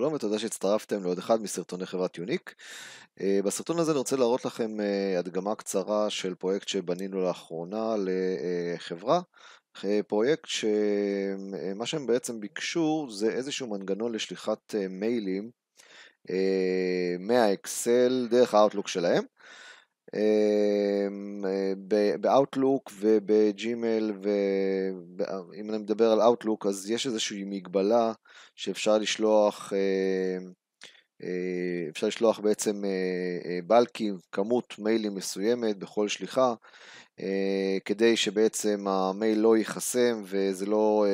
שלום ותודה שהצטרפתם לעוד אחד מסרטוני חברת יוניק. אה, בסרטון הזה אני רוצה להראות לכם אה, הדגמה קצרה של פרויקט שבנינו לאחרונה לחברה. אה, פרויקט שמה שהם בעצם ביקשו זה איזשהו מנגנון לשליחת מיילים מהאקסל דרך האוטלוק שלהם. אמ, אה, ב-Outlook ובג'ימל, ואם אני מדבר על Outlook אז יש איזושהי מגבלה שאפשר לשלוח, אה, אה, אפשר לשלוח בעצם בלקים, כמות מיילים מסוימת בכל שליחה, כדי שבעצם המייל לא ייחסם וזה לא...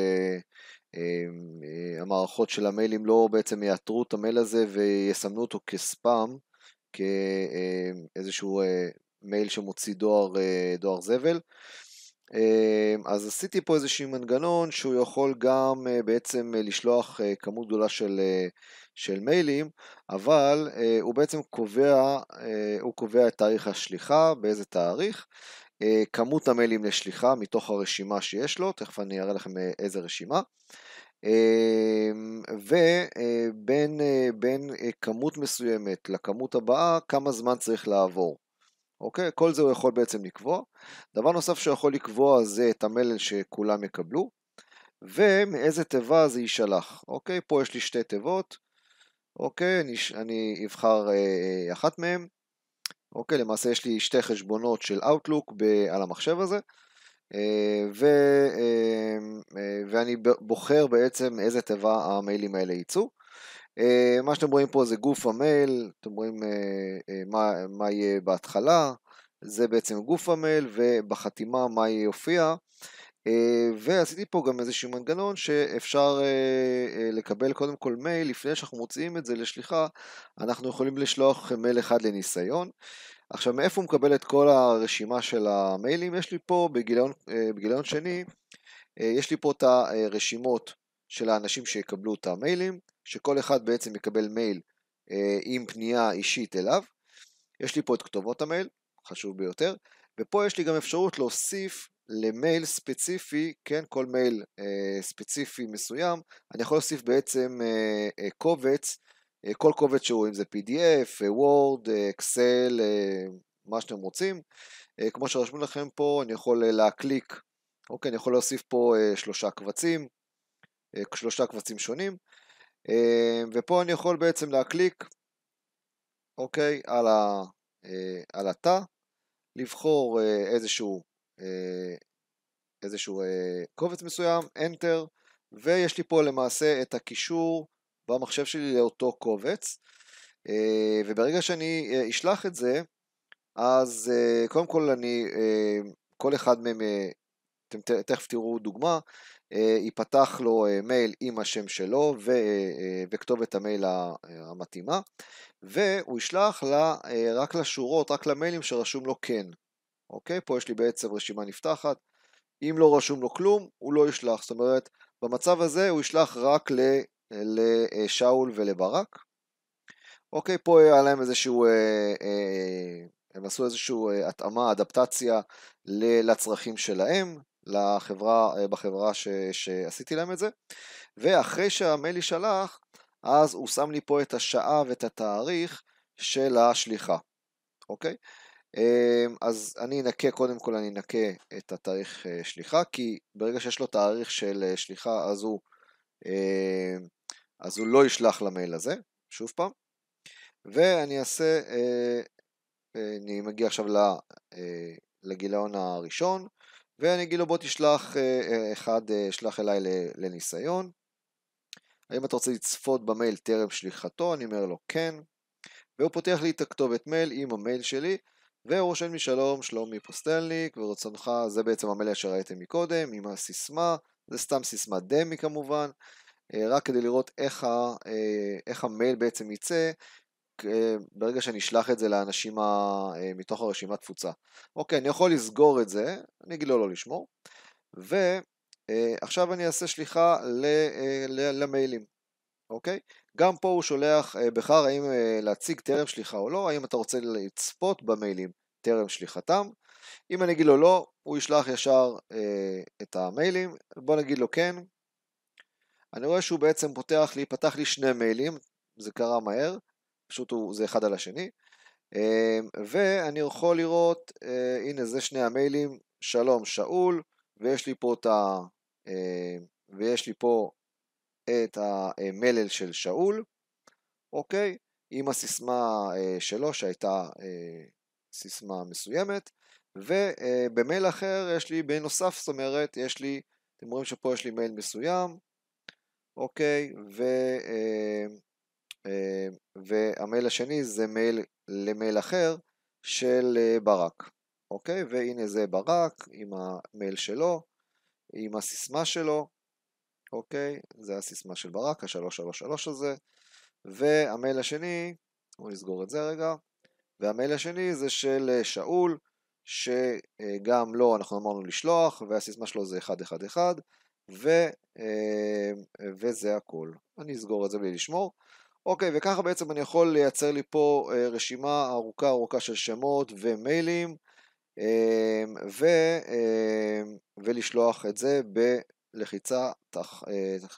המערכות של המיילים לא בעצם יאתרו את המייל הזה ויסמנו אותו כספאם כאיזשהו אה, אה, מייל שמוציא דואר, אה, דואר זבל. אז עשיתי פה איזשהו מנגנון שהוא יכול גם בעצם לשלוח כמות גדולה של, של מיילים, אבל הוא בעצם קובע, הוא קובע את תאריך השליחה, באיזה תאריך, כמות המיילים לשליחה מתוך הרשימה שיש לו, תכף אני אראה לכם איזה רשימה. אמ, ובין אה, בין אה, אה, כמות מסוימת לכמות הבאה, כמה זמן צריך לעבור. אוקיי? כל זה הוא יכול בעצם לקבוע. דבר נוסף שהוא יכול לקבוע זה את המלל שכולם יקבלו, ומאיזה תיבה זה יישלח. אוקיי? פה יש לי שתי תיבות, אוקיי? אני, אני אבחר אה, אחת מהן. אוקיי? למעשה יש לי שתי חשבונות של Outlook ב, על המחשב הזה. אה, ו, אה, אה, ואני בוחר בעצם איזה תיבה המיילים האלה ייצאו. מה שאתם רואים פה זה גוף המייל, אתם רואים מה, מה יהיה בהתחלה, זה בעצם גוף המייל ובחתימה מה יופיע. ועשיתי פה גם איזשהו מנגנון שאפשר לקבל קודם כל מייל, לפני שאנחנו מוציאים את זה לשליחה, אנחנו יכולים לשלוח מייל אחד לניסיון, עכשיו, מאיפה הוא מקבל את כל הרשימה של המיילים? יש לי פה, בגיליון, אה, בגיליון שני, אה, יש לי פה את הרשימות של האנשים שיקבלו את המיילים, שכל אחד בעצם יקבל מייל אה, עם פנייה אישית אליו. יש לי פה את כתובות המייל, חשוב ביותר, ופה יש לי גם אפשרות להוסיף למייל ספציפי, כן, כל מייל ספציפי מסוים, אני יכול להוסיף בעצם קובץ אה, כל קובץ שהוא, אם זה PDF, אה, Word, אה, Excel, מה שאתם רוצים. כמו שרשמו לכם פה, אני יכול להקליק, אוקיי, אני יכול להוסיף פה שלושה קבצים, שלושה קבצים שונים, ופה אני יכול בעצם להקליק, אוקיי, על, ה, על התא, לבחור איזשהו, איזשהו קובץ מסוים, Enter, ויש לי פה למעשה את הקישור במחשב שלי לאותו קובץ, אה, וברגע שאני אה, אשלח את זה, אז אה, קודם כל אני, כל אחד מהם, אתם תכף תראו דוגמה, ייפתח לו מייל עם השם שלו וכתובת המייל המתאימה, והוא ישלח לה, רק לשורות, רק למיילים שרשום לו כן. אוקיי? פה יש לי בעצם רשימה נפתחת. אם לא רשום לו כלום, הוא לא ישלח. זאת אומרת, במצב הזה הוא ישלח רק לשאול ולברק. אוקיי, פה היה להם איזשהו, אה, אה, הם עשו איזושהי אה, התאמה, אדפטציה לצרכים שלהם, לחברה, בחברה ש, שעשיתי להם את זה. ואחרי שהמייל יישלח, אז הוא שם לי פה את השעה ואת התאריך של השליחה, אוקיי? אז אני אנקה, קודם כל אני אנקה את התאריך שליחה, כי ברגע שיש לו תאריך של שליחה, אז הוא אז הוא לא ישלח למייל הזה, שוב פעם, ואני אעשה, אה, אה, אני מגיע עכשיו אה, לגיליון הראשון, ואני אגיד לו בוא תשלח, אחד שלח אליי לניסיון. האם אתה רוצה לצפות במייל טרם שליחתו? אני אומר לו כן. והוא פותח לי את הכתובת מייל עם המייל שלי, והוא רושם לי שלום, שלומי פוסטלניק, ורצונך, זה בעצם המייל שראיתם מקודם, עם הסיסמה, זה סתם סיסמה דמי כמובן, אה, רק כדי לראות איך, ה, אה, איך המייל בעצם יצא אה, ברגע שנשלח את זה לאנשים ה, מתוך הרשימת תפוצה. אוקיי, אני יכול לסגור את זה, אני אגיד לו לא לשמור, ועכשיו אני אעשה שליחה ל, ל, למיילים, אוקיי? גם פה הוא שולח בחר האם להציג טרם שליחה או לא, האם אתה רוצה לצפות במיילים טרם שליחתם. אם אני אגיד לו לא, הוא ישלח ישר את המיילים, בוא נגיד לו כן, אני רואה שהוא בעצם פותח לי, פתח לי שני מיילים, זה קרה מהר, פשוט הוא, זה אחד על השני, אה, ואני יכול לראות, אה, הנה זה שני המיילים, שלום שאול, ויש לי פה את ה... אה, ויש לי פה את המלל של שאול, אוקיי? עם הסיסמה שלו שהייתה סיסמה מסוימת ובמייל אחר יש לי, בנוסף זאת אומרת, יש לי, אתם רואים שפה יש לי מייל מסוים אוקיי? ו, אה, אה, והמייל השני זה מייל למייל אחר של אה, ברק, אוקיי? והנה זה ברק עם המייל שלו, עם הסיסמה שלו, אוקיי? זה הסיסמה של ברק, ה-333 הזה, והמייל השני, בואו נסגור את זה רגע, והמייל השני זה של אה, שאול, שגם לו לא, אנחנו אמרנו לשלוח, והסיסמה שלו זה 111, ו, אה, וזה הכל. אני אסגור את זה בלי לשמור. אוקיי, וככה בעצם אני יכול לייצר לי פה אה, רשימה ארוכה ארוכה של שמות ומיילים, אה, ו, ולשלוח את זה בלחיצת,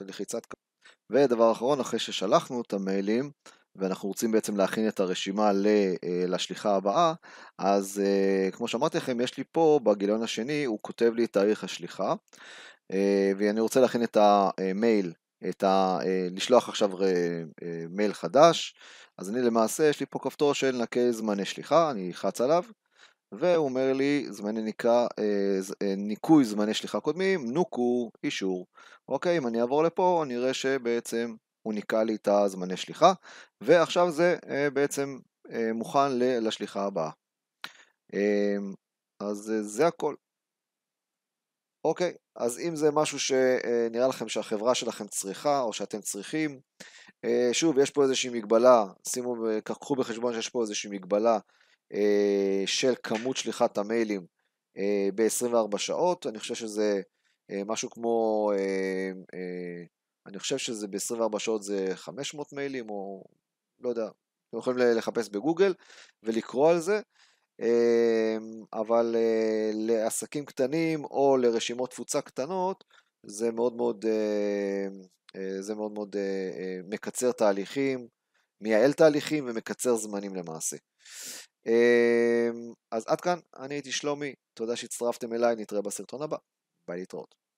לחיצת... ודבר אחרון, אחרי ששלחנו את המיילים, ואנחנו רוצים בעצם להכין את הרשימה לשליחה הבאה, אז כמו שאמרתי לכם, יש לי פה בגיליון השני, הוא כותב לי תאריך השליחה, אה, ואני רוצה להכין את המייל, את ה, אה, לשלוח עכשיו אה, מייל חדש, אז אני למעשה, יש לי פה כפתור של נקה זמני שליחה, אני אחץ עליו, והוא אומר לי זמני ניקה, ניקוי זמני שליחה קודמים, נוקו, אישור. אוקיי, אם אני אעבור לפה, אני אראה שבעצם הוא ניקה לי את הזמני שליחה, ועכשיו זה בעצם מוכן לשליחה הבאה. אז זה הכל. אוקיי, אז אם זה משהו שנראה לכם שהחברה שלכם צריכה או שאתם צריכים, אה, שוב, יש פה איזושהי מגבלה, שימו, אה, קחו בחשבון שיש פה איזושהי מגבלה אה, של כמות שליחת המיילים ב-24 שעות, אני חושב שזה משהו כמו, אני חושב שזה ב-24 שעות זה 500 מיילים או לא יודע, אתם יכולים לחפש בגוגל ולקרוא על זה. Um, אבל uh, לעסקים קטנים או לרשימות תפוצה קטנות זה מאוד מאוד, uh, uh, זה מאוד, מאוד uh, uh, מקצר תהליכים, מייעל תהליכים ומקצר זמנים למעשה. Uh, אז עד כאן, אני הייתי שלומי, תודה שהצטרפתם אליי, נתראה בסרטון הבא, ביי להתראות.